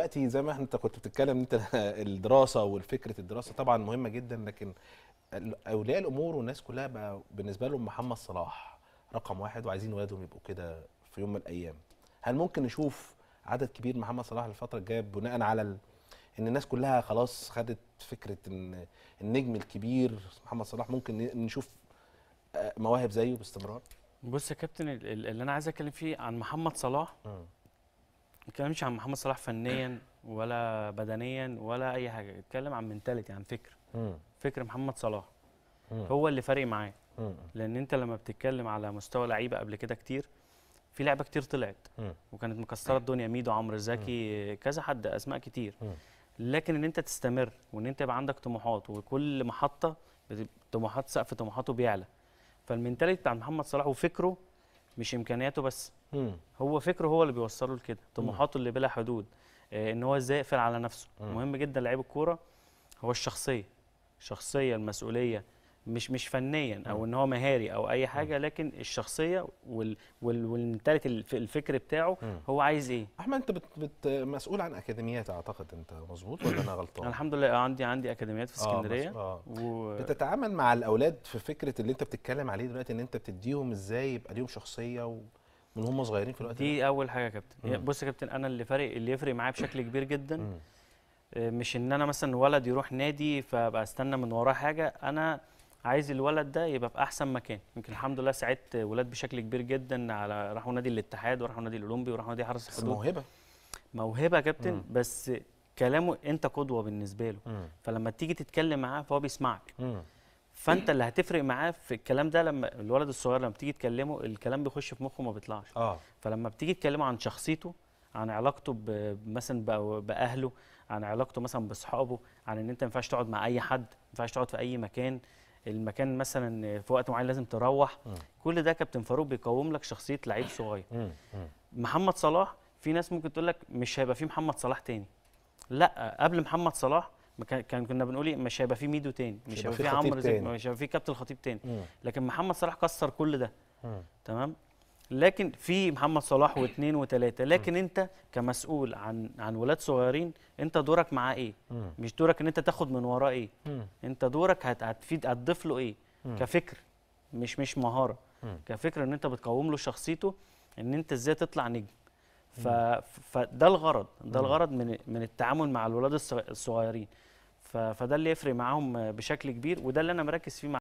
دلوقتي زي ما انت كنت بتتكلم انت الدراسه والفكره الدراسه طبعا مهمه جدا لكن اولياء الامور والناس كلها بقى بالنسبه لهم محمد صلاح رقم واحد وعايزين ولادهم يبقوا كده في يوم من الايام هل ممكن نشوف عدد كبير محمد صلاح الفتره الجايه بناء على ال... ان الناس كلها خلاص خدت فكره ان النجم الكبير محمد صلاح ممكن نشوف آه، مواهب زيه باستمرار بص يا كابتن اللي انا عايز اتكلم فيه عن محمد صلاح م. نتكلمش عن محمد صلاح فنيا ولا بدنيا ولا اي حاجه اتكلم عن منتاليتي عن فكر مم. فكر محمد صلاح مم. هو اللي فارق معاه لان انت لما بتتكلم على مستوى لعيبه قبل كده كتير في لعبه كتير طلعت مم. وكانت مكسره الدنيا ميدو عمرو زكي كذا حد اسماء كتير لكن ان انت تستمر وان انت يبقى عندك طموحات وكل محطه طموحات سقف طموحاته بيعلى فالمنتاليتي بتاع محمد صلاح وفكره مش امكانياته بس مم. هو فكره هو اللي بيوصله لكده طموحاته اللي بلا حدود آه ان هو ازاي يقفل على نفسه مم. مهم جدا لعيب الكوره هو الشخصيه الشخصيه المسؤوليه مش مش فنيا او ان هو مهاري او اي حاجه لكن الشخصيه وال والمنتاليتي الفكر بتاعه هو عايز ايه احمد انت بت بت مسؤول عن اكاديميات اعتقد انت مظبوط ولا انا غلطان الحمد لله عندي عندي اكاديميات في آه، اسكندريه آه و... بتتعامل مع الاولاد في فكره اللي انت بتتكلم عليه دلوقتي ان انت بتديهم ازاي يبقى ليهم شخصيه و... من هم صغيرين في الوقت دي ده. اول حاجه يا كابتن مم. بص يا كابتن انا اللي فارق اللي يفرق معايا بشكل كبير جدا مم. آه، مش ان انا مثلا ولد يروح نادي فابقى استنى من وراه حاجه انا عايز الولد ده يبقى في احسن مكان يمكن الحمد لله ساعدت ولاد بشكل كبير جدا على راحوا نادي الاتحاد وراحوا نادي الاولمبي وراحوا نادي حرس الحدود موهبه موهبه يا كابتن مم. بس كلامه انت قدوه بالنسبه له مم. فلما تيجي تتكلم معاه فهو بيسمعك مم. فانت اللي هتفرق معاه في الكلام ده لما الولد الصغير لما بتيجي تكلمه الكلام بيخش في مخه وما بيطلعش آه. فلما بتيجي تكلمه عن شخصيته عن علاقته مثلا باهله عن علاقته مثلا باصحابه عن ان انت ما ينفعش تقعد مع اي حد ما ينفعش تقعد في اي مكان المكان مثلا في وقت معين لازم تروح مم. كل ده كابتن فاروق بيقوم لك شخصيه لعيب صغير مم. مم. محمد صلاح في ناس ممكن تقول لك مش هيبقى في محمد صلاح تاني لا قبل محمد صلاح كان كنا بنقول ايه مش هيبقى في ميدو تاني مش هيبقى في عمرو مش هيبقى في كابتن الخطيب تاني لكن محمد صلاح كسر كل ده تمام لكن في محمد صلاح واثنين وثلاثه لكن انت كمسؤول عن عن ولاد صغيرين انت دورك معاه ايه مش دورك ان انت تاخد من وراه ايه انت دورك هتفيد هتضيف له ايه كفكر مش مش مهاره كفكر ان انت بتقوم له شخصيته ان انت ازاي تطلع نجم ف... فده الغرض ده الغرض من من التعامل مع الولاد الصغيرين فده اللي يفرق معاهم بشكل كبير وده اللي انا مركز فيه مع